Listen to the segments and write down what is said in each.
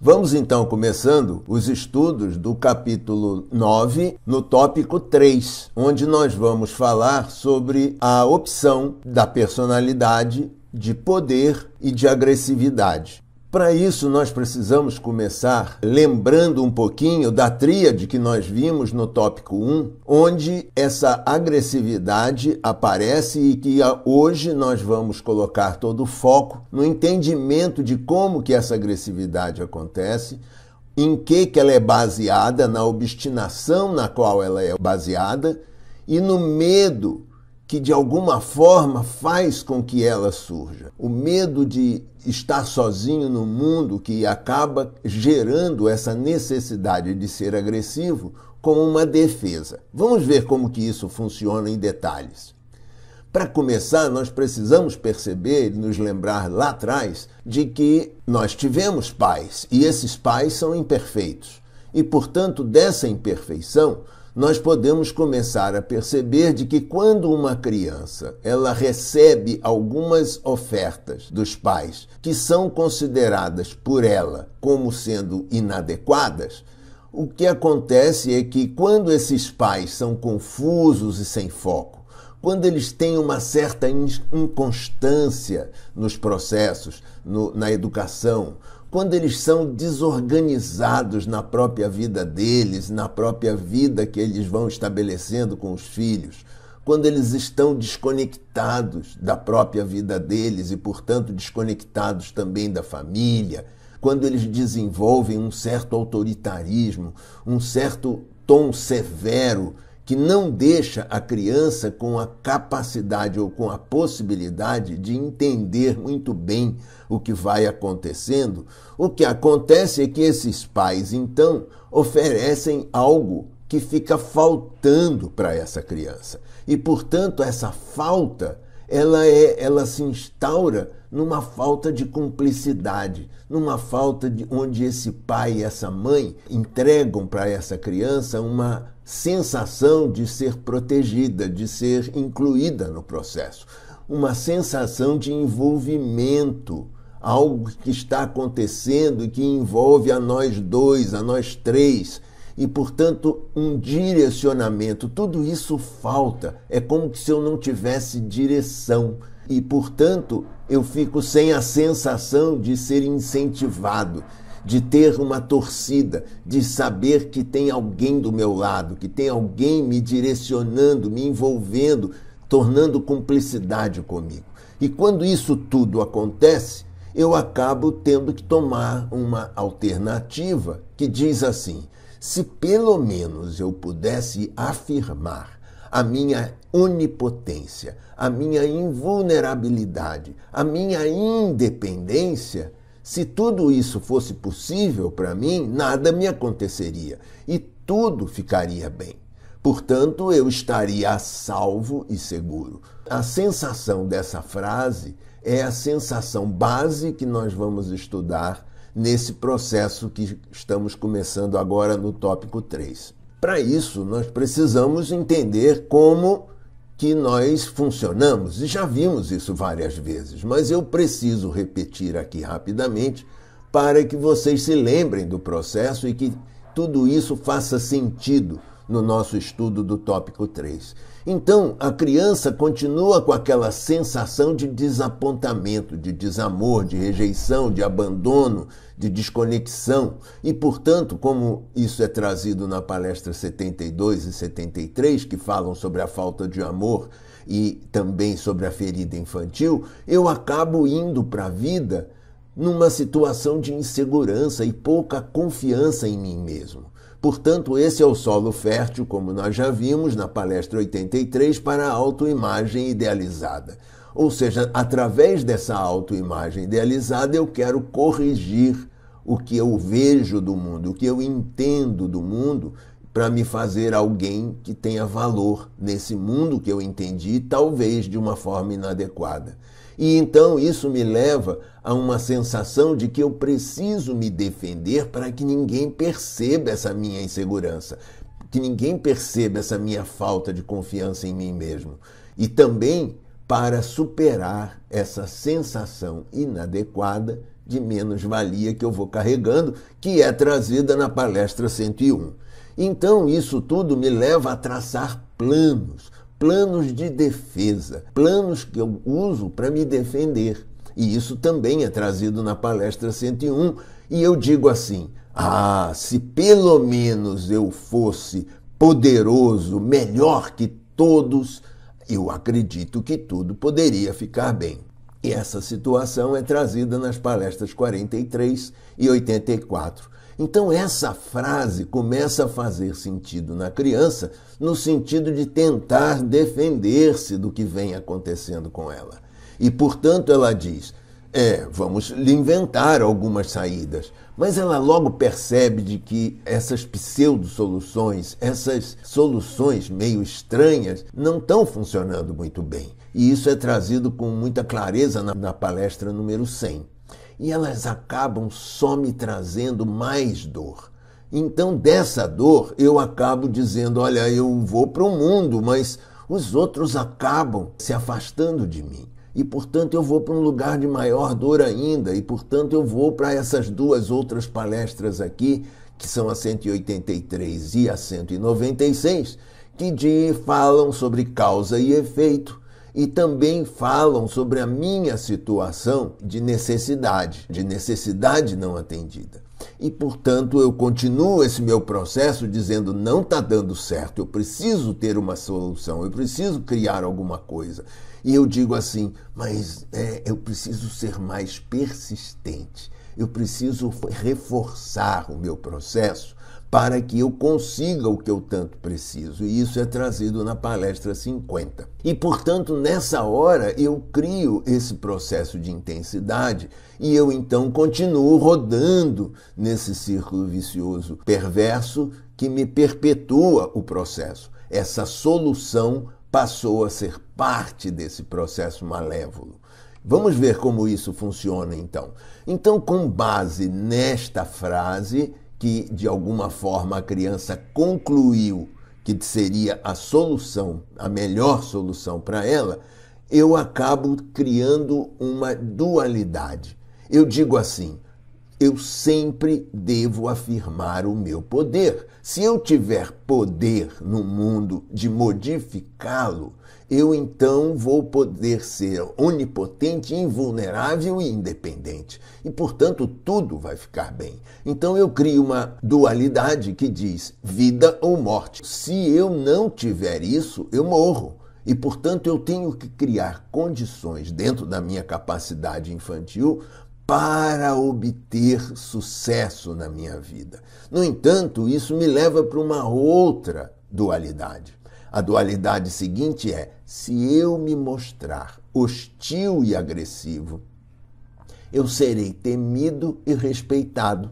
Vamos então começando os estudos do capítulo 9, no tópico 3, onde nós vamos falar sobre a opção da personalidade de poder e de agressividade para isso nós precisamos começar lembrando um pouquinho da tríade que nós vimos no tópico 1, onde essa agressividade aparece e que ah, hoje nós vamos colocar todo o foco no entendimento de como que essa agressividade acontece, em que que ela é baseada, na obstinação na qual ela é baseada e no medo que de alguma forma faz com que ela surja. O medo de estar sozinho no mundo que acaba gerando essa necessidade de ser agressivo como uma defesa. Vamos ver como que isso funciona em detalhes. Para começar, nós precisamos perceber e nos lembrar lá atrás de que nós tivemos pais e esses pais são imperfeitos. E, portanto, dessa imperfeição, nós podemos começar a perceber de que quando uma criança ela recebe algumas ofertas dos pais que são consideradas por ela como sendo inadequadas, o que acontece é que quando esses pais são confusos e sem foco, quando eles têm uma certa inconstância nos processos, no, na educação, quando eles são desorganizados na própria vida deles, na própria vida que eles vão estabelecendo com os filhos, quando eles estão desconectados da própria vida deles e, portanto, desconectados também da família, quando eles desenvolvem um certo autoritarismo, um certo tom severo que não deixa a criança com a capacidade ou com a possibilidade de entender muito bem o que vai acontecendo, o que acontece é que esses pais então oferecem algo que fica faltando para essa criança. E portanto, essa falta, ela é ela se instaura numa falta de cumplicidade, numa falta de onde esse pai e essa mãe entregam para essa criança uma sensação de ser protegida, de ser incluída no processo, uma sensação de envolvimento algo que está acontecendo e que envolve a nós dois, a nós três, e portanto um direcionamento. Tudo isso falta. É como se eu não tivesse direção e, portanto, eu fico sem a sensação de ser incentivado, de ter uma torcida, de saber que tem alguém do meu lado, que tem alguém me direcionando, me envolvendo, tornando cumplicidade comigo. E quando isso tudo acontece, eu acabo tendo que tomar uma alternativa que diz assim: se pelo menos eu pudesse afirmar a minha onipotência, a minha invulnerabilidade, a minha independência, se tudo isso fosse possível para mim, nada me aconteceria e tudo ficaria bem. Portanto, eu estaria a salvo e seguro. A sensação dessa frase é a sensação base que nós vamos estudar nesse processo que estamos começando agora no tópico 3. Para isso, nós precisamos entender como que nós funcionamos, e já vimos isso várias vezes, mas eu preciso repetir aqui rapidamente para que vocês se lembrem do processo e que tudo isso faça sentido no nosso estudo do tópico 3. Então, a criança continua com aquela sensação de desapontamento, de desamor, de rejeição, de abandono, de desconexão. E, portanto, como isso é trazido na palestra 72 e 73, que falam sobre a falta de amor e também sobre a ferida infantil, eu acabo indo para a vida numa situação de insegurança e pouca confiança em mim mesmo. Portanto, esse é o solo fértil, como nós já vimos na palestra 83, para a autoimagem idealizada. Ou seja, através dessa autoimagem idealizada, eu quero corrigir o que eu vejo do mundo, o que eu entendo do mundo, para me fazer alguém que tenha valor nesse mundo que eu entendi, talvez de uma forma inadequada. E então isso me leva a uma sensação de que eu preciso me defender para que ninguém perceba essa minha insegurança, que ninguém perceba essa minha falta de confiança em mim mesmo. E também para superar essa sensação inadequada de menos-valia que eu vou carregando, que é trazida na palestra 101. Então, isso tudo me leva a traçar planos planos de defesa, planos que eu uso para me defender. E isso também é trazido na palestra 101. E eu digo assim: ah, se pelo menos eu fosse poderoso, melhor que todos, eu acredito que tudo poderia ficar bem. E essa situação é trazida nas palestras 43 e 84. Então, essa frase começa a fazer sentido na criança, no sentido de tentar defender-se do que vem acontecendo com ela. E, portanto, ela diz: é, vamos inventar algumas saídas. Mas ela logo percebe de que essas pseudo-soluções, essas soluções meio estranhas, não estão funcionando muito bem. E isso é trazido com muita clareza na, na palestra número 100 e elas acabam só me trazendo mais dor. Então, dessa dor, eu acabo dizendo: olha, eu vou para o mundo, mas os outros acabam se afastando de mim. E, portanto, eu vou para um lugar de maior dor ainda. E, portanto, eu vou para essas duas outras palestras aqui, que são a 183 e a 196, que de, falam sobre causa e efeito e também falam sobre a minha situação de necessidade, de necessidade não atendida. E, portanto, eu continuo esse meu processo dizendo: não está dando certo, eu preciso ter uma solução, eu preciso criar alguma coisa. E eu digo assim: mas é, eu preciso ser mais persistente, eu preciso reforçar o meu processo para que eu consiga o que eu tanto preciso. E isso é trazido na palestra 50. E, portanto, nessa hora eu crio esse processo de intensidade e eu então continuo rodando nesse círculo vicioso perverso que me perpetua o processo. Essa solução passou a ser parte desse processo malévolo. Vamos ver como isso funciona então. Então, com base nesta frase, que de alguma forma a criança concluiu que seria a solução, a melhor solução para ela, eu acabo criando uma dualidade. Eu digo assim: eu sempre devo afirmar o meu poder. Se eu tiver poder no mundo de modificá-lo, eu então vou poder ser onipotente, invulnerável e independente. E, portanto, tudo vai ficar bem. Então eu crio uma dualidade que diz vida ou morte. Se eu não tiver isso, eu morro. E, portanto, eu tenho que criar condições dentro da minha capacidade infantil para obter sucesso na minha vida. No entanto, isso me leva para uma outra dualidade. A dualidade seguinte é: se eu me mostrar hostil e agressivo, eu serei temido e respeitado.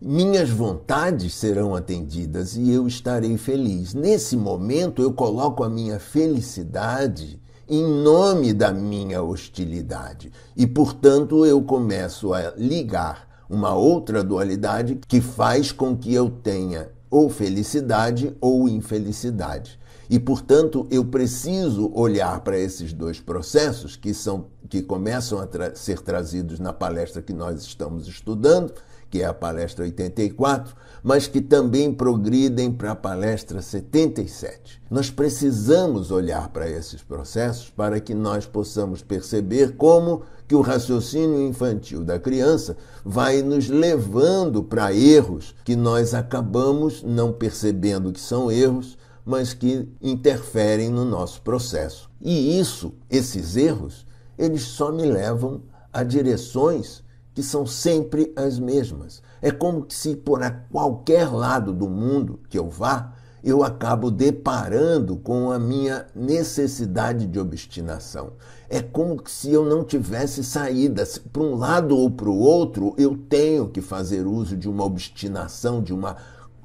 Minhas vontades serão atendidas e eu estarei feliz. Nesse momento, eu coloco a minha felicidade em nome da minha hostilidade e, portanto, eu começo a ligar uma outra dualidade que faz com que eu tenha ou felicidade ou infelicidade. E, portanto, eu preciso olhar para esses dois processos que, são, que começam a tra ser trazidos na palestra que nós estamos estudando, que é a palestra 84, mas que também progridem para a palestra 77. Nós precisamos olhar para esses processos para que nós possamos perceber como que o raciocínio infantil da criança vai nos levando para erros que nós acabamos não percebendo que são erros, mas que interferem no nosso processo. E isso, esses erros, eles só me levam a direções que são sempre as mesmas. É como se por qualquer lado do mundo que eu vá, eu acabo deparando com a minha necessidade de obstinação. É como se eu não tivesse saída. Para um lado ou para o outro, eu tenho que fazer uso de uma obstinação, de uma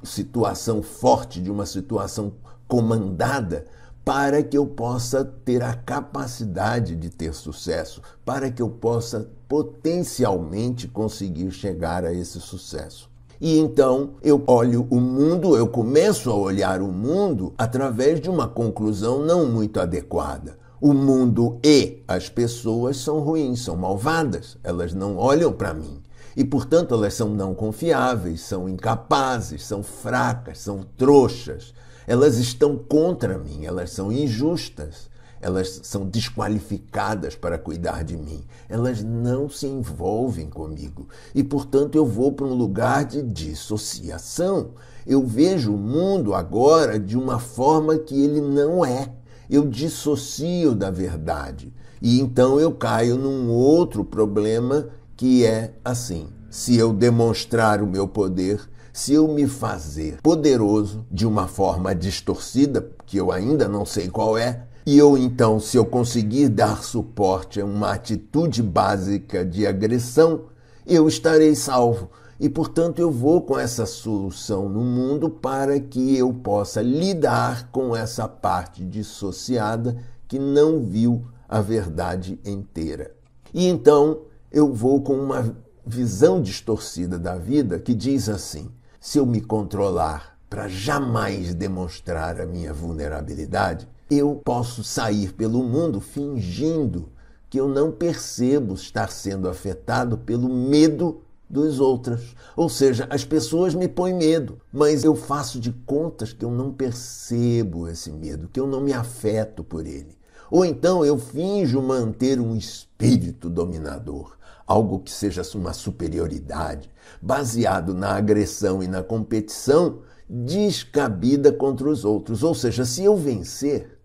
situação forte, de uma situação comandada, para que eu possa ter a capacidade de ter sucesso, para que eu possa potencialmente conseguir chegar a esse sucesso. E então eu olho o mundo, eu começo a olhar o mundo através de uma conclusão não muito adequada. O mundo e as pessoas são ruins, são malvadas, elas não olham para mim. E, portanto, elas são não confiáveis, são incapazes, são fracas, são trouxas. Elas estão contra mim, elas são injustas. Elas são desqualificadas para cuidar de mim. Elas não se envolvem comigo. E, portanto, eu vou para um lugar de dissociação. Eu vejo o mundo agora de uma forma que ele não é. Eu dissocio da verdade. E então eu caio num outro problema que é assim: se eu demonstrar o meu poder, se eu me fazer poderoso de uma forma distorcida, que eu ainda não sei qual é, e eu então, se eu conseguir dar suporte a uma atitude básica de agressão, eu estarei salvo. E portanto, eu vou com essa solução no mundo para que eu possa lidar com essa parte dissociada que não viu a verdade inteira. E então, eu vou com uma visão distorcida da vida que diz assim: se eu me controlar para jamais demonstrar a minha vulnerabilidade, eu posso sair pelo mundo fingindo que eu não percebo estar sendo afetado pelo medo dos outros. Ou seja, as pessoas me põem medo, mas eu faço de contas que eu não percebo esse medo, que eu não me afeto por ele. Ou então eu finjo manter um espírito dominador, algo que seja uma superioridade, baseado na agressão e na competição descabida contra os outros. Ou seja, se eu vencer,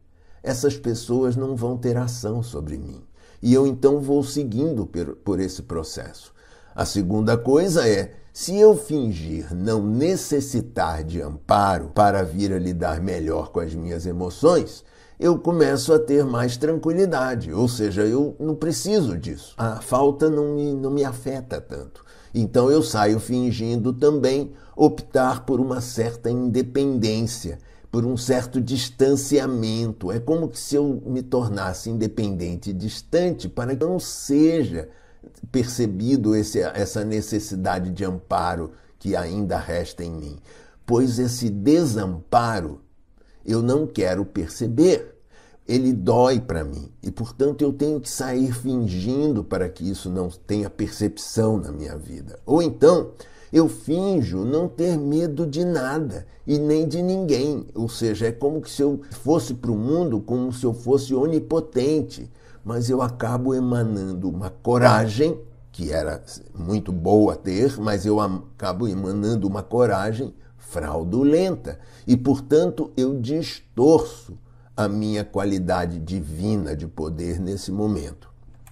essas pessoas não vão ter ação sobre mim. E eu então vou seguindo por esse processo. A segunda coisa é: se eu fingir não necessitar de amparo para vir a lidar melhor com as minhas emoções, eu começo a ter mais tranquilidade, ou seja, eu não preciso disso. A falta não me, não me afeta tanto. Então eu saio fingindo também optar por uma certa independência por um certo distanciamento. É como se eu me tornasse independente e distante para que não seja percebido esse, essa necessidade de amparo que ainda resta em mim. Pois esse desamparo eu não quero perceber. Ele dói para mim e, portanto, eu tenho que sair fingindo para que isso não tenha percepção na minha vida. Ou então, eu finjo não ter medo de nada e nem de ninguém. Ou seja, é como se eu fosse para o mundo como se eu fosse onipotente. Mas eu acabo emanando uma coragem, que era muito boa ter, mas eu acabo emanando uma coragem fraudulenta. E, portanto, eu distorço a minha qualidade divina de poder nesse momento.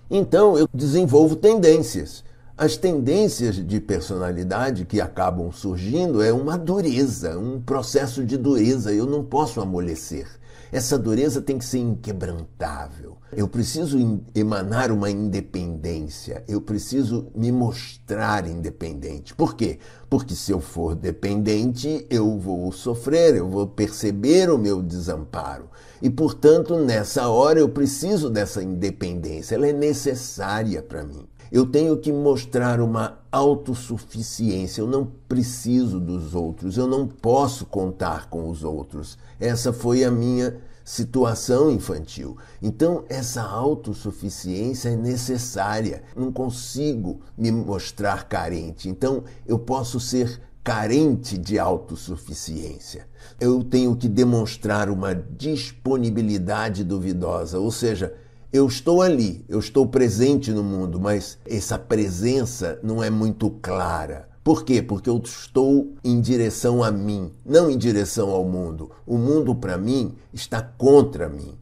Então, eu desenvolvo tendências as tendências de personalidade que acabam surgindo é uma dureza, um processo de dureza. Eu não posso amolecer. Essa dureza tem que ser inquebrantável. Eu preciso emanar uma independência. Eu preciso me mostrar independente. Por quê? Porque se eu for dependente, eu vou sofrer, eu vou perceber o meu desamparo. E, portanto, nessa hora eu preciso dessa independência. Ela é necessária para mim. Eu tenho que mostrar uma autossuficiência. Eu não preciso dos outros, eu não posso contar com os outros. Essa foi a minha situação infantil. Então, essa autossuficiência é necessária. Não consigo me mostrar carente. Então, eu posso ser carente de autossuficiência. Eu tenho que demonstrar uma disponibilidade duvidosa, ou seja, eu estou ali, eu estou presente no mundo, mas essa presença não é muito clara. Por quê? Porque eu estou em direção a mim, não em direção ao mundo. O mundo, para mim, está contra mim.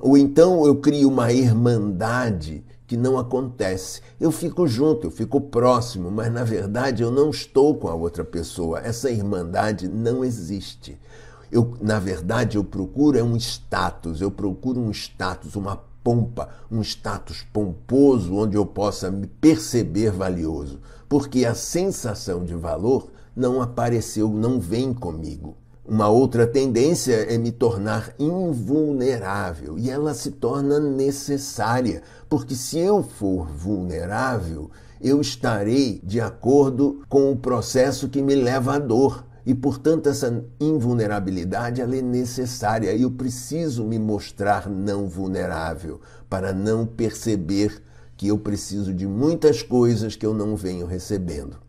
Ou então eu crio uma irmandade que não acontece. Eu fico junto, eu fico próximo, mas na verdade eu não estou com a outra pessoa. Essa irmandade não existe. Eu, na verdade, eu procuro é um status, eu procuro um status, uma pompa, um status pomposo onde eu possa me perceber valioso, porque a sensação de valor não apareceu, não vem comigo. Uma outra tendência é me tornar invulnerável e ela se torna necessária, porque se eu for vulnerável, eu estarei de acordo com o processo que me leva à dor. E, portanto, essa invulnerabilidade é necessária. Eu preciso me mostrar não vulnerável para não perceber que eu preciso de muitas coisas que eu não venho recebendo.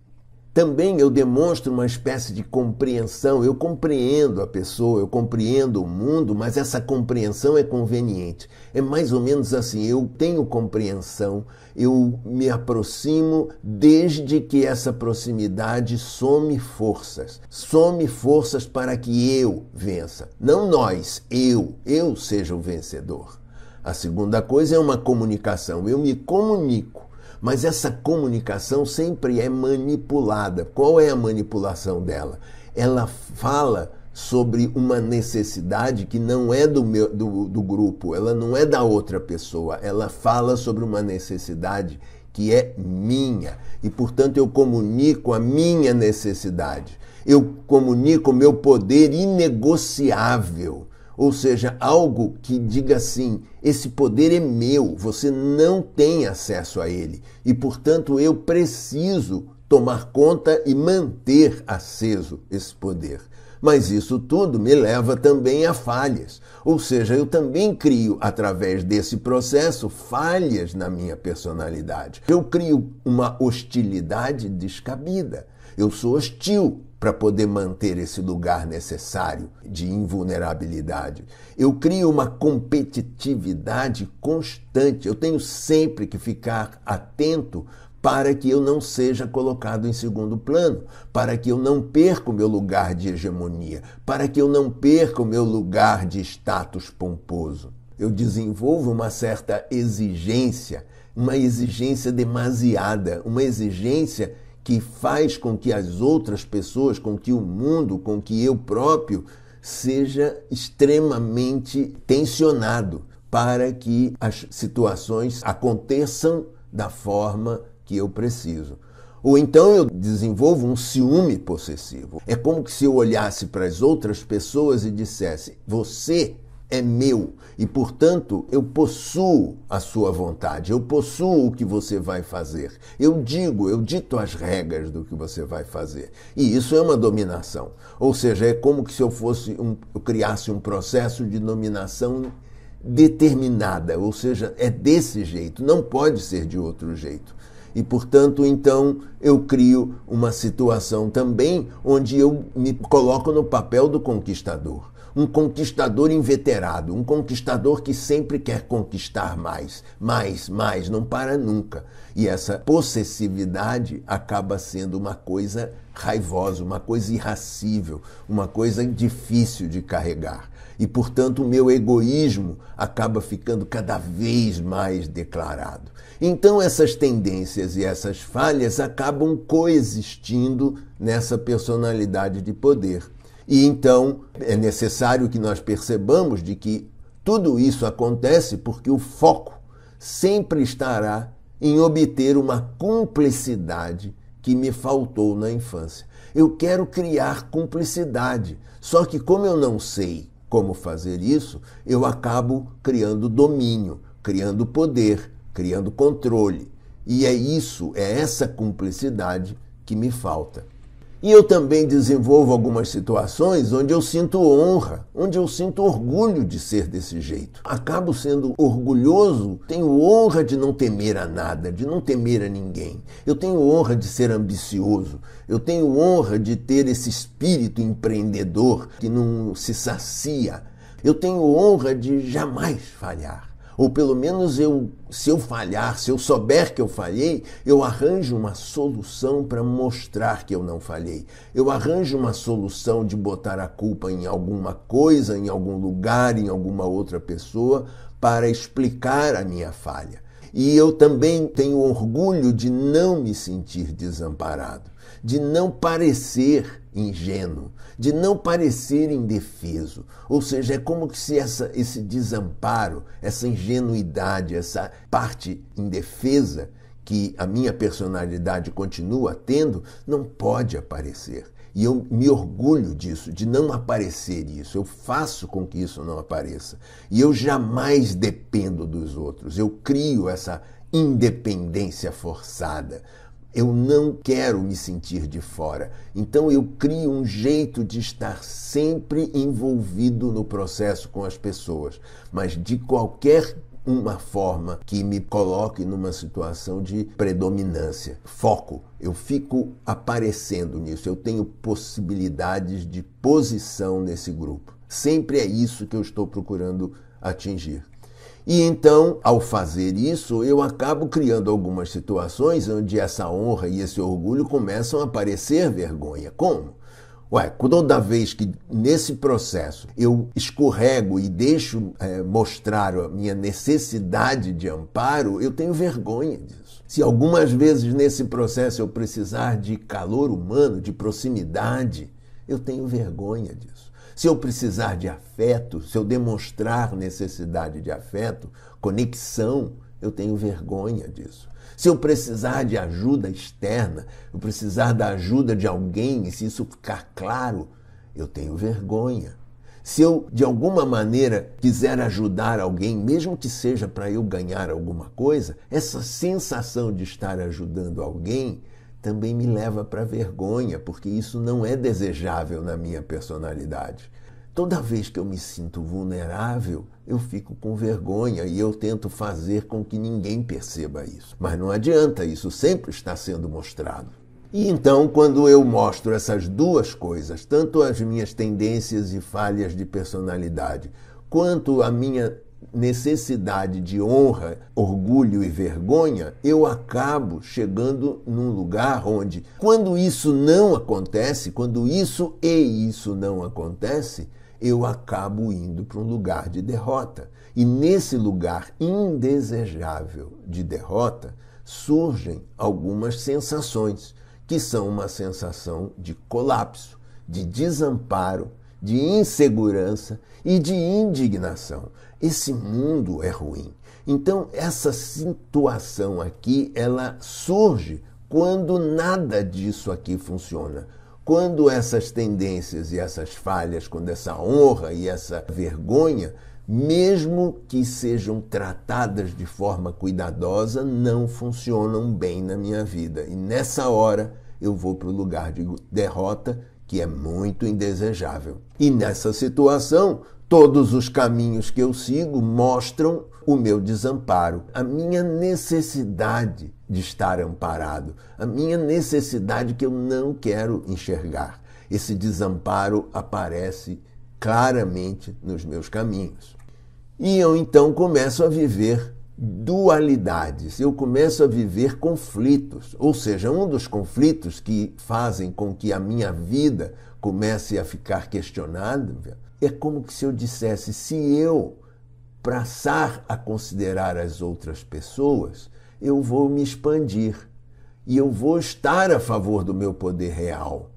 Também eu demonstro uma espécie de compreensão, eu compreendo a pessoa, eu compreendo o mundo, mas essa compreensão é conveniente. É mais ou menos assim, eu tenho compreensão, eu me aproximo desde que essa proximidade some forças. Some forças para que eu vença. Não nós, eu, eu seja o vencedor. A segunda coisa é uma comunicação, eu me comunico mas essa comunicação sempre é manipulada. Qual é a manipulação dela? Ela fala sobre uma necessidade que não é do, meu, do, do, grupo, ela não é da outra pessoa, ela fala sobre uma necessidade que é minha e, portanto, eu comunico a minha necessidade, eu comunico o meu poder inegociável ou seja, algo que diga assim: esse poder é meu, você não tem acesso a ele e, portanto, eu preciso tomar conta e manter aceso esse poder. Mas isso tudo me leva também a falhas, ou seja, eu também crio, através desse processo, falhas na minha personalidade. Eu crio uma hostilidade descabida. Eu sou hostil para poder manter esse lugar necessário de invulnerabilidade. Eu crio uma competitividade constante. Eu tenho sempre que ficar atento para que eu não seja colocado em segundo plano, para que eu não perca o meu lugar de hegemonia, para que eu não perca o meu lugar de status pomposo. Eu desenvolvo uma certa exigência, uma exigência demasiada, uma exigência que faz com que as outras pessoas, com que o mundo, com que eu próprio seja extremamente tensionado para que as situações aconteçam da forma que eu preciso. Ou então eu desenvolvo um ciúme possessivo. É como se eu olhasse para as outras pessoas e dissesse: "Você é meu e, portanto, eu possuo a sua vontade, eu possuo o que você vai fazer. Eu digo, eu dito as regras do que você vai fazer. E isso é uma dominação. Ou seja, é como se eu fosse um, eu criasse um processo de dominação determinada, ou seja, é desse jeito, não pode ser de outro jeito. E, portanto, então eu crio uma situação também onde eu me coloco no papel do conquistador um conquistador inveterado, um conquistador que sempre quer conquistar mais, mais, mais, não para nunca. E essa possessividade acaba sendo uma coisa raivosa, uma coisa irracível, uma coisa difícil de carregar. E, portanto, o meu egoísmo acaba ficando cada vez mais declarado. Então, essas tendências e essas falhas acabam coexistindo nessa personalidade de poder. E então é necessário que nós percebamos de que tudo isso acontece porque o foco sempre estará em obter uma cumplicidade que me faltou na infância. Eu quero criar cumplicidade, só que como eu não sei como fazer isso, eu acabo criando domínio, criando poder, criando controle. E é isso, é essa cumplicidade que me falta. E eu também desenvolvo algumas situações onde eu sinto honra, onde eu sinto orgulho de ser desse jeito. Acabo sendo orgulhoso, tenho honra de não temer a nada, de não temer a ninguém. Eu tenho honra de ser ambicioso, eu tenho honra de ter esse espírito empreendedor que não se sacia. Eu tenho honra de jamais falhar. Ou pelo menos eu, se eu falhar, se eu souber que eu falhei, eu arranjo uma solução para mostrar que eu não falhei. Eu arranjo uma solução de botar a culpa em alguma coisa, em algum lugar, em alguma outra pessoa para explicar a minha falha. E eu também tenho orgulho de não me sentir desamparado, de não parecer ingênuo, de não parecer indefeso. Ou seja, é como se essa, esse desamparo, essa ingenuidade, essa parte indefesa que a minha personalidade continua tendo, não pode aparecer. E eu me orgulho disso, de não aparecer isso. Eu faço com que isso não apareça. E eu jamais dependo dos outros. Eu crio essa independência forçada. Eu não quero me sentir de fora. Então eu crio um jeito de estar sempre envolvido no processo com as pessoas, mas de qualquer uma forma que me coloque numa situação de predominância. Foco. Eu fico aparecendo nisso. Eu tenho possibilidades de posição nesse grupo. Sempre é isso que eu estou procurando atingir. E então, ao fazer isso, eu acabo criando algumas situações onde essa honra e esse orgulho começam a parecer vergonha. Como? Ué, toda vez que nesse processo eu escorrego e deixo é, mostrar a minha necessidade de amparo, eu tenho vergonha disso. Se algumas vezes nesse processo eu precisar de calor humano, de proximidade, eu tenho vergonha disso. Se eu precisar de afeto, se eu demonstrar necessidade de afeto, conexão, eu tenho vergonha disso. Se eu precisar de ajuda externa, eu precisar da ajuda de alguém, e se isso ficar claro, eu tenho vergonha. Se eu, de alguma maneira, quiser ajudar alguém, mesmo que seja para eu ganhar alguma coisa, essa sensação de estar ajudando alguém também me leva para vergonha, porque isso não é desejável na minha personalidade. Toda vez que eu me sinto vulnerável, eu fico com vergonha e eu tento fazer com que ninguém perceba isso. Mas não adianta, isso sempre está sendo mostrado. E então, quando eu mostro essas duas coisas, tanto as minhas tendências e falhas de personalidade, quanto a minha necessidade de honra, orgulho e vergonha, eu acabo chegando num lugar onde, quando isso não acontece, quando isso e isso não acontece, eu acabo indo para um lugar de derrota. E nesse lugar indesejável de derrota surgem algumas sensações, que são uma sensação de colapso, de desamparo, de insegurança e de indignação. Esse mundo é ruim. Então essa situação aqui, ela surge quando nada disso aqui funciona. Quando essas tendências e essas falhas, quando essa honra e essa vergonha, mesmo que sejam tratadas de forma cuidadosa, não funcionam bem na minha vida. E nessa hora eu vou para o lugar de derrota que é muito indesejável. E nessa situação, todos os caminhos que eu sigo mostram o meu desamparo, a minha necessidade de estar amparado, a minha necessidade que eu não quero enxergar. Esse desamparo aparece claramente nos meus caminhos. E eu então começo a viver dualidades, eu começo a viver conflitos, ou seja, um dos conflitos que fazem com que a minha vida comece a ficar questionada é como se eu dissesse: se eu passar a considerar as outras pessoas, eu vou me expandir e eu vou estar a favor do meu poder real.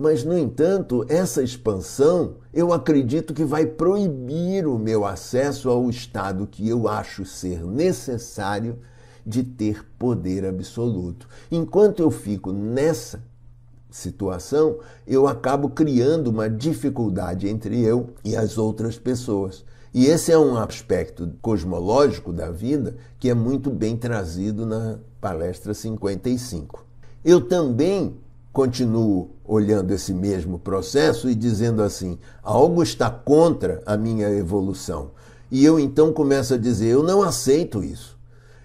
Mas, no entanto, essa expansão eu acredito que vai proibir o meu acesso ao Estado que eu acho ser necessário de ter poder absoluto. Enquanto eu fico nessa situação, eu acabo criando uma dificuldade entre eu e as outras pessoas. E esse é um aspecto cosmológico da vida que é muito bem trazido na palestra 55. Eu também continuo olhando esse mesmo processo e dizendo assim: algo está contra a minha evolução. E eu então começo a dizer: eu não aceito isso.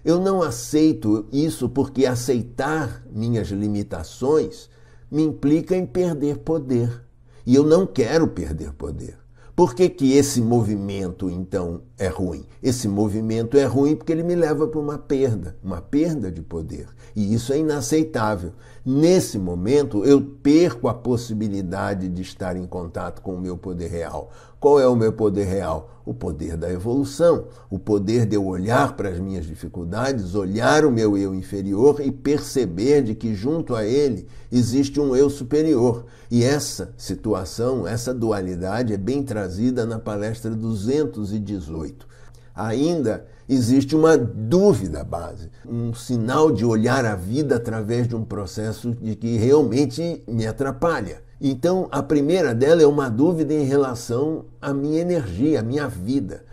Eu não aceito isso porque aceitar minhas limitações me implica em perder poder. E eu não quero perder poder. Por que, que esse movimento, então, é ruim? Esse movimento é ruim porque ele me leva para uma perda, uma perda de poder. E isso é inaceitável. Nesse momento, eu perco a possibilidade de estar em contato com o meu poder real, qual é o meu poder real? O poder da evolução, o poder de eu olhar para as minhas dificuldades, olhar o meu eu inferior e perceber de que junto a ele existe um eu superior. E essa situação, essa dualidade é bem trazida na palestra 218. Ainda existe uma dúvida base, um sinal de olhar a vida através de um processo de que realmente me atrapalha. Então, a primeira dela é uma dúvida em relação à minha energia, à minha vida.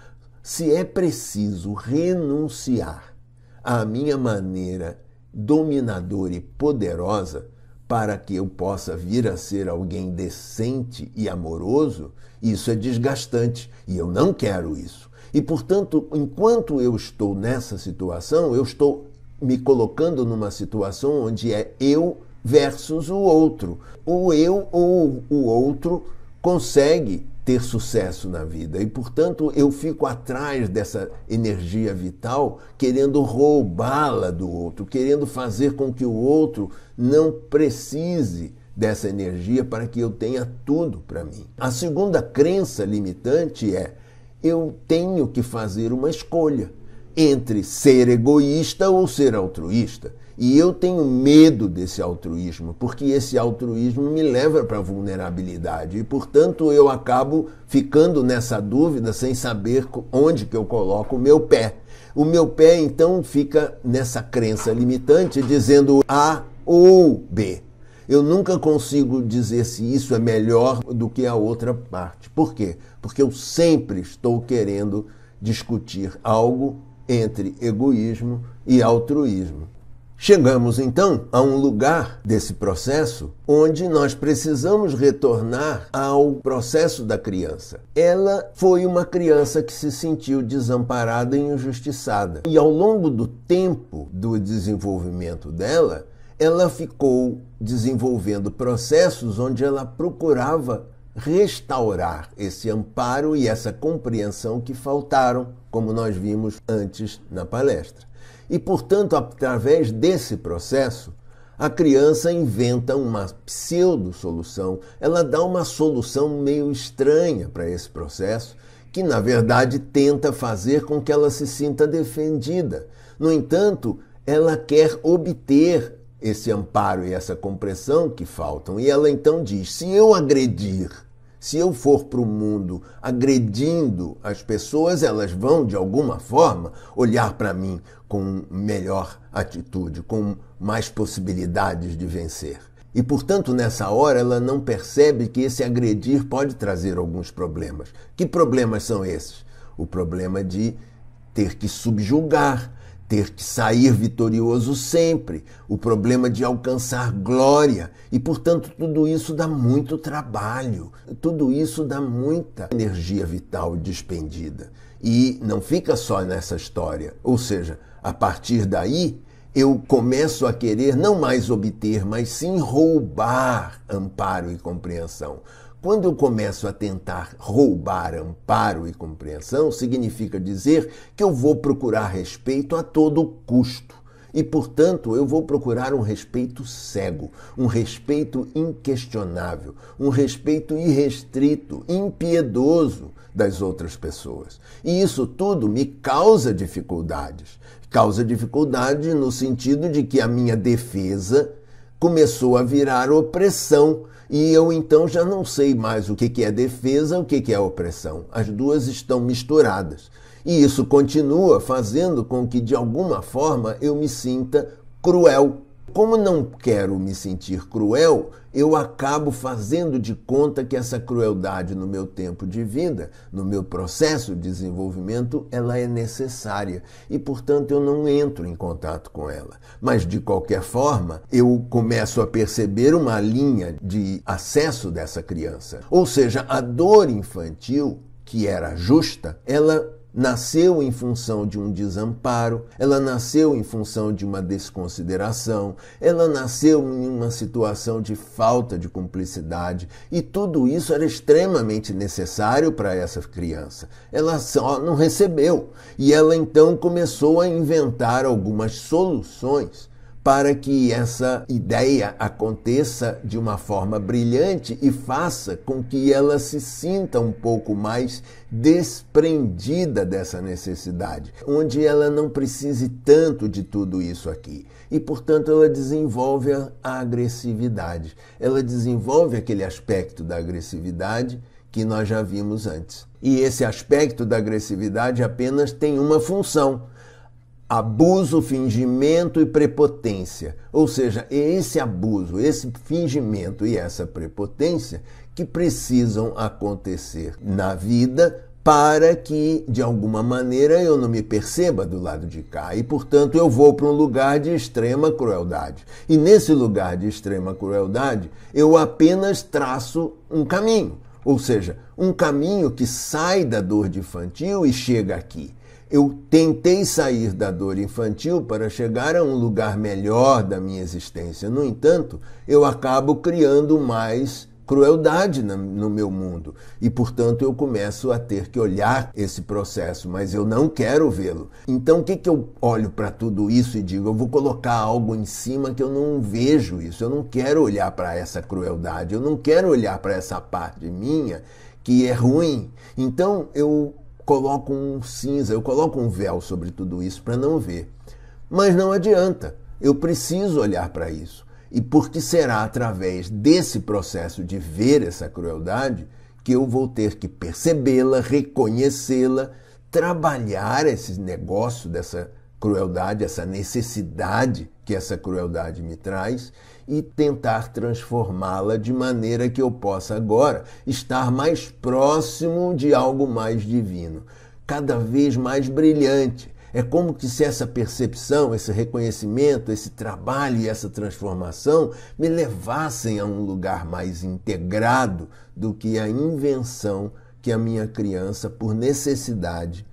Se é preciso renunciar à minha maneira dominadora e poderosa para que eu possa vir a ser alguém decente e amoroso, isso é desgastante e eu não quero isso. E, portanto, enquanto eu estou nessa situação, eu estou me colocando numa situação onde é eu versus o outro. O eu ou o outro consegue ter sucesso na vida e, portanto, eu fico atrás dessa energia vital querendo roubá-la do outro, querendo fazer com que o outro não precise dessa energia para que eu tenha tudo para mim. A segunda crença limitante é: eu tenho que fazer uma escolha entre ser egoísta ou ser altruísta. E eu tenho medo desse altruísmo, porque esse altruísmo me leva para a vulnerabilidade e, portanto, eu acabo ficando nessa dúvida sem saber onde que eu coloco o meu pé. O meu pé então fica nessa crença limitante dizendo A ou B. Eu nunca consigo dizer se isso é melhor do que a outra parte. Por quê? Porque eu sempre estou querendo discutir algo entre egoísmo e altruísmo. Chegamos então a um lugar desse processo onde nós precisamos retornar ao processo da criança. Ela foi uma criança que se sentiu desamparada e injustiçada, e ao longo do tempo do desenvolvimento dela, ela ficou desenvolvendo processos onde ela procurava restaurar esse amparo e essa compreensão que faltaram, como nós vimos antes na palestra. E, portanto, através desse processo, a criança inventa uma pseudo-solução, ela dá uma solução meio estranha para esse processo, que na verdade tenta fazer com que ela se sinta defendida. No entanto, ela quer obter esse amparo e essa compreensão que faltam. E ela então diz: se eu agredir, se eu for para o mundo agredindo as pessoas, elas vão de alguma forma olhar para mim com melhor atitude, com mais possibilidades de vencer. E, portanto, nessa hora ela não percebe que esse agredir pode trazer alguns problemas. Que problemas são esses? O problema de ter que subjugar ter que sair vitorioso sempre, o problema de alcançar glória, e portanto tudo isso dá muito trabalho, tudo isso dá muita energia vital despendida. E não fica só nessa história, ou seja, a partir daí eu começo a querer não mais obter, mas sim roubar amparo e compreensão. Quando eu começo a tentar roubar amparo e compreensão, significa dizer que eu vou procurar respeito a todo custo. E, portanto, eu vou procurar um respeito cego, um respeito inquestionável, um respeito irrestrito, impiedoso das outras pessoas. E isso tudo me causa dificuldades, Causa dificuldade no sentido de que a minha defesa começou a virar opressão e eu então já não sei mais o que é defesa, o que é opressão. As duas estão misturadas. E isso continua fazendo com que de alguma forma eu me sinta cruel como não quero me sentir cruel, eu acabo fazendo de conta que essa crueldade no meu tempo de vida, no meu processo de desenvolvimento, ela é necessária e, portanto, eu não entro em contato com ela. Mas, de qualquer forma, eu começo a perceber uma linha de acesso dessa criança. Ou seja, a dor infantil, que era justa, ela nasceu em função de um desamparo, ela nasceu em função de uma desconsideração, ela nasceu em uma situação de falta de cumplicidade, e tudo isso era extremamente necessário para essa criança. Ela só não recebeu, e ela então começou a inventar algumas soluções para que essa ideia aconteça de uma forma brilhante e faça com que ela se sinta um pouco mais desprendida dessa necessidade, onde ela não precise tanto de tudo isso aqui. E, portanto, ela desenvolve a agressividade. Ela desenvolve aquele aspecto da agressividade que nós já vimos antes. E esse aspecto da agressividade apenas tem uma função abuso, fingimento e prepotência. Ou seja, é esse abuso, esse fingimento e essa prepotência que precisam acontecer na vida para que, de alguma maneira, eu não me perceba do lado de cá e, portanto, eu vou para um lugar de extrema crueldade. E nesse lugar de extrema crueldade, eu apenas traço um caminho, ou seja, um caminho que sai da dor de infantil e chega aqui. Eu tentei sair da dor infantil para chegar a um lugar melhor da minha existência. No entanto, eu acabo criando mais crueldade no meu mundo e, portanto, eu começo a ter que olhar esse processo, mas eu não quero vê-lo. Então, o que, que eu olho para tudo isso e digo? Eu vou colocar algo em cima que eu não vejo isso, eu não quero olhar para essa crueldade, eu não quero olhar para essa parte minha que é ruim. Então, eu coloco um cinza, eu coloco um véu sobre tudo isso para não ver. Mas não adianta, eu preciso olhar para isso. E porque será através desse processo de ver essa crueldade que eu vou ter que percebê-la, reconhecê-la, trabalhar esse negócio dessa crueldade, essa necessidade que essa crueldade me traz e tentar transformá-la de maneira que eu possa agora estar mais próximo de algo mais divino, cada vez mais brilhante. É como que se essa percepção, esse reconhecimento, esse trabalho e essa transformação me levassem a um lugar mais integrado do que a invenção que a minha criança, por necessidade,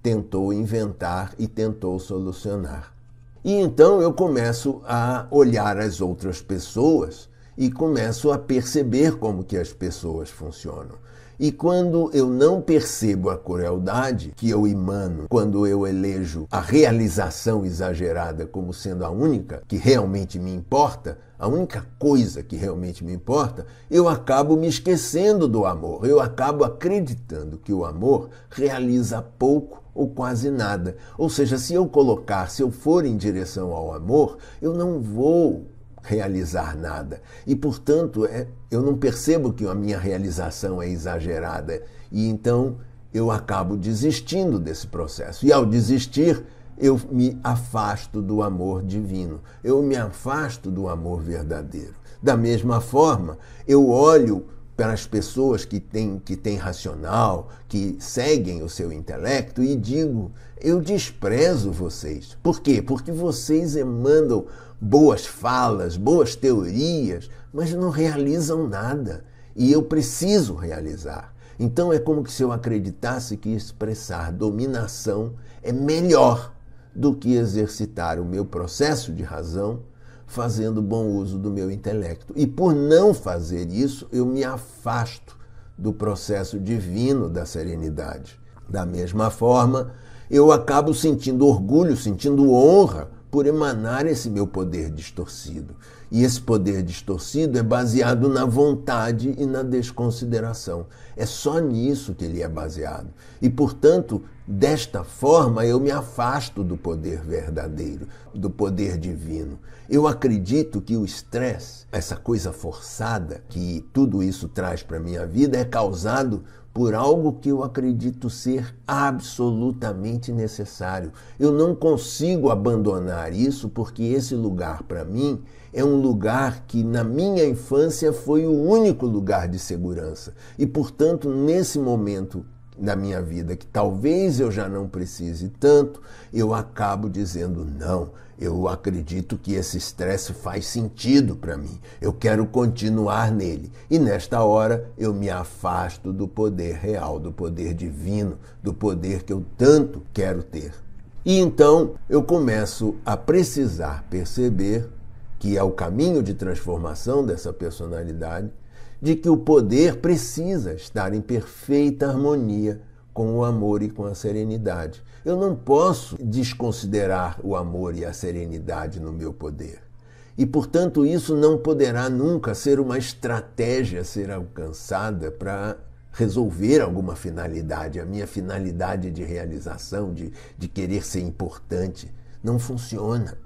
tentou inventar e tentou solucionar. E então eu começo a olhar as outras pessoas e começo a perceber como que as pessoas funcionam. E quando eu não percebo a crueldade que eu imano, quando eu elejo a realização exagerada como sendo a única que realmente me importa, a única coisa que realmente me importa, eu acabo me esquecendo do amor. Eu acabo acreditando que o amor realiza pouco ou quase nada. Ou seja, se eu colocar, se eu for em direção ao amor, eu não vou realizar nada. E, portanto, é, eu não percebo que a minha realização é exagerada. E então eu acabo desistindo desse processo. E ao desistir, eu me afasto do amor divino, eu me afasto do amor verdadeiro. Da mesma forma, eu olho para as pessoas que têm, que têm racional, que seguem o seu intelecto, e digo: eu desprezo vocês. Por quê? Porque vocês emandam boas falas, boas teorias, mas não realizam nada. E eu preciso realizar. Então é como se eu acreditasse que expressar dominação é melhor do que exercitar o meu processo de razão fazendo bom uso do meu intelecto. E por não fazer isso, eu me afasto do processo divino da serenidade. Da mesma forma, eu acabo sentindo orgulho, sentindo honra por emanar esse meu poder distorcido. E esse poder distorcido é baseado na vontade e na desconsideração. É só nisso que ele é baseado. E, portanto, Desta forma, eu me afasto do poder verdadeiro, do poder divino. Eu acredito que o estresse, essa coisa forçada que tudo isso traz para a minha vida, é causado por algo que eu acredito ser absolutamente necessário. Eu não consigo abandonar isso porque esse lugar, para mim, é um lugar que na minha infância foi o único lugar de segurança. E, portanto, nesse momento na minha vida que talvez eu já não precise tanto, eu acabo dizendo não. Eu acredito que esse estresse faz sentido para mim. Eu quero continuar nele. E nesta hora eu me afasto do poder real, do poder divino, do poder que eu tanto quero ter. E então eu começo a precisar perceber que é o caminho de transformação dessa personalidade de que o poder precisa estar em perfeita harmonia com o amor e com a serenidade. Eu não posso desconsiderar o amor e a serenidade no meu poder. E, portanto, isso não poderá nunca ser uma estratégia a ser alcançada para resolver alguma finalidade, a minha finalidade de realização, de, de querer ser importante. Não funciona.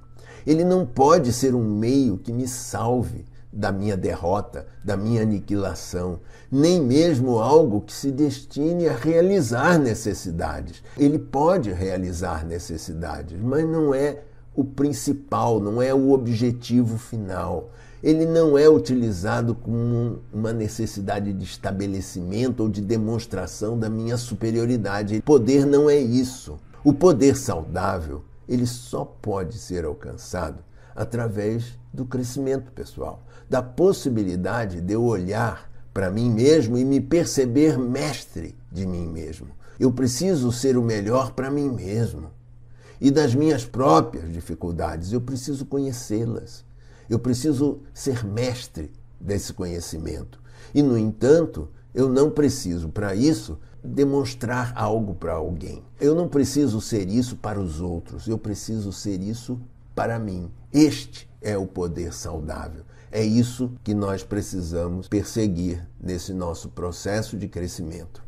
Ele não pode ser um meio que me salve da minha derrota, da minha aniquilação, nem mesmo algo que se destine a realizar necessidades. Ele pode realizar necessidades, mas não é o principal, não é o objetivo final. Ele não é utilizado como uma necessidade de estabelecimento ou de demonstração da minha superioridade. poder não é isso. O poder saudável, ele só pode ser alcançado através do crescimento pessoal, da possibilidade de eu olhar para mim mesmo e me perceber mestre de mim mesmo. Eu preciso ser o melhor para mim mesmo. E das minhas próprias dificuldades, eu preciso conhecê-las. Eu preciso ser mestre desse conhecimento. E, no entanto, eu não preciso, para isso, demonstrar algo para alguém. Eu não preciso ser isso para os outros, eu preciso ser isso para mim. Este é o poder saudável. É isso que nós precisamos perseguir nesse nosso processo de crescimento.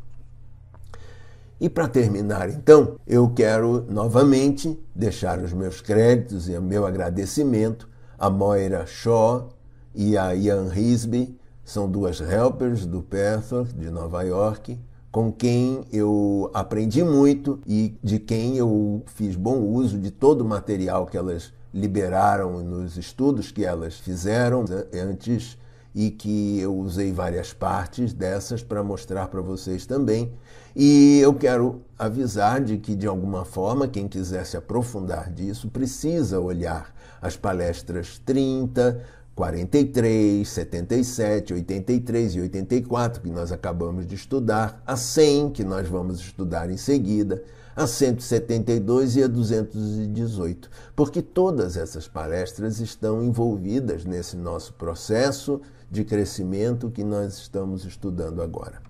E para terminar, então, eu quero novamente deixar os meus créditos e o meu agradecimento a Moira Shaw e a Ian Risby, são duas helpers do Perthor de Nova York, com quem eu aprendi muito e de quem eu fiz bom uso de todo o material que elas liberaram nos estudos que elas fizeram né, antes e que eu usei várias partes dessas para mostrar para vocês também. E eu quero avisar de que, de alguma forma, quem quiser se aprofundar disso precisa olhar as palestras 30, 43, 77, 83 e 84, que nós acabamos de estudar, a 100, que nós vamos estudar em seguida a 172 e a 218, porque todas essas palestras estão envolvidas nesse nosso processo de crescimento que nós estamos estudando agora.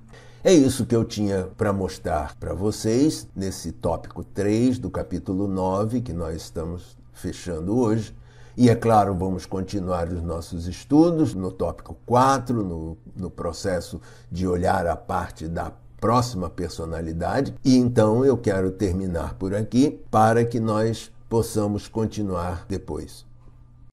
É isso que eu tinha para mostrar para vocês nesse tópico 3 do capítulo 9 que nós estamos fechando hoje. E é claro, vamos continuar os nossos estudos no tópico 4, no, no processo de olhar a parte da próxima personalidade. E então eu quero terminar por aqui para que nós possamos continuar depois.